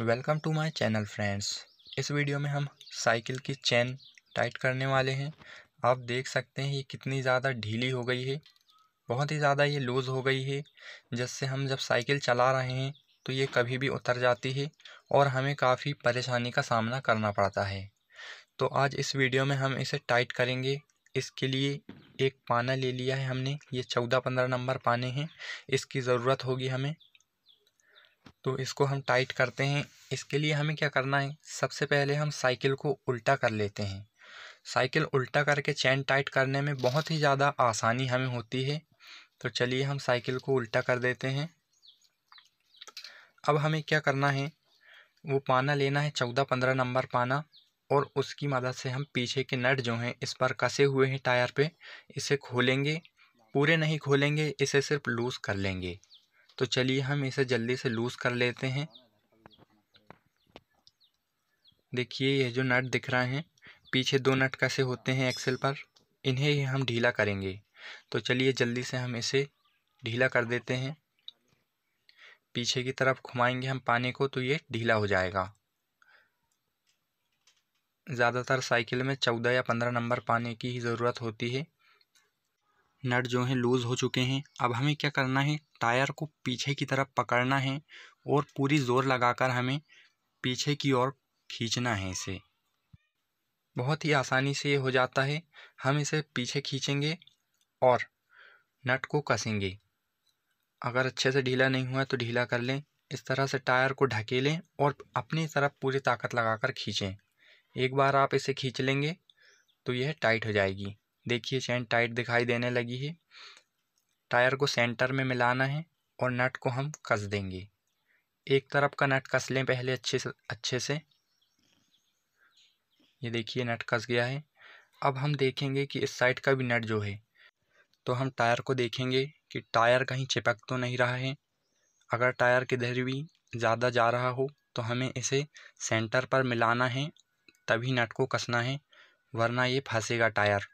welcome to my channel friends इस video में हम साइकिल की चैन टाइट करने वाले हैं आप देख सकते हैं ये कितनी ज़्यादा ढीली हो गई है बहुत ही ज़्यादा ये लूज़ हो गई है जिससे हम जब साइकिल चला रहे हैं तो ये कभी भी उतर जाती है और हमें काफ़ी परेशानी का सामना करना पड़ता है तो आज इस वीडियो में हम इसे टाइट करेंगे इसके लिए एक पाना ले लिया है हमने ये चौदह पंद्रह नंबर पाने हैं इसकी ज़रूरत होगी हमें तो इसको हम टाइट करते हैं इसके लिए हमें क्या करना है सबसे पहले हम साइकिल को उल्टा कर लेते हैं साइकिल उल्टा करके चैन टाइट करने में बहुत ही ज़्यादा आसानी हमें होती है तो चलिए हम साइकिल को उल्टा कर देते हैं अब हमें क्या करना है वो पाना लेना है चौदह पंद्रह नंबर पाना और उसकी मदद से हम पीछे के नट जो हैं इस पर कसे हुए हैं टायर पे इसे खोलेंगे पूरे नहीं खोलेंगे इसे सिर्फ लूज़ कर लेंगे तो चलिए हम इसे जल्दी से लूज़ कर लेते हैं देखिए यह जो नट दिख रहा है पीछे दो नट कैसे होते हैं एक्सेल पर इन्हें ही हम ढीला करेंगे तो चलिए जल्दी से हम इसे ढीला कर देते हैं पीछे की तरफ घुमाएंगे हम पानी को तो ये ढीला हो जाएगा ज़्यादातर साइकिल में चौदह या पंद्रह नंबर पानी की ही ज़रूरत होती है नट जो हैं लूज़ हो चुके हैं अब हमें क्या करना है टायर को पीछे की तरफ पकड़ना है और पूरी ज़ोर लगाकर हमें पीछे की ओर खींचना है इसे बहुत ही आसानी से ये हो जाता है हम इसे पीछे खींचेंगे और नट को कसेंगे अगर अच्छे से ढीला नहीं हुआ तो ढीला कर लें इस तरह से टायर को ढकेलें और अपनी तरफ पूरी ताकत लगाकर खींचें एक बार आप इसे खींच लेंगे तो यह टाइट हो जाएगी देखिए चैन टाइट दिखाई देने लगी है टायर को सेंटर में मिलाना है और नट को हम कस देंगे एक तरफ का नट कस लें पहले अच्छे से अच्छे से ये देखिए नट कस गया है अब हम देखेंगे कि इस साइड का भी नट जो है तो हम टायर को देखेंगे कि टायर कहीं चिपक तो नहीं रहा है अगर टायर किधर भी ज़्यादा जा रहा हो तो हमें इसे सेंटर पर मिलाना है तभी नट को कसना है वरना ये फंसेगा टायर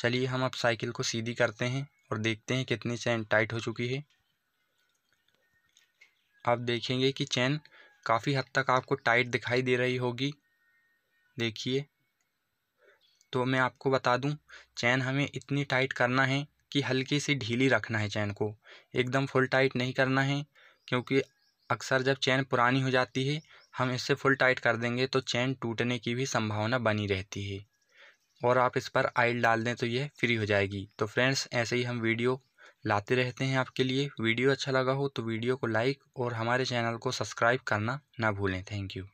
चलिए हम अब साइकिल को सीधी करते हैं और देखते हैं कितनी चैन टाइट हो चुकी है आप देखेंगे कि चैन काफ़ी हद तक आपको टाइट दिखाई दे रही होगी देखिए तो मैं आपको बता दूं चैन हमें इतनी टाइट करना है कि हल्की सी ढीली रखना है चैन को एकदम फुल टाइट नहीं करना है क्योंकि अक्सर जब चैन पुरानी हो जाती है हम इससे फुल टाइट कर देंगे तो चैन टूटने की भी संभावना बनी रहती है और आप इस पर आइल डाल दें तो ये फ्री हो जाएगी तो फ्रेंड्स ऐसे ही हम वीडियो लाते रहते हैं आपके लिए वीडियो अच्छा लगा हो तो वीडियो को लाइक और हमारे चैनल को सब्सक्राइब करना ना भूलें थैंक यू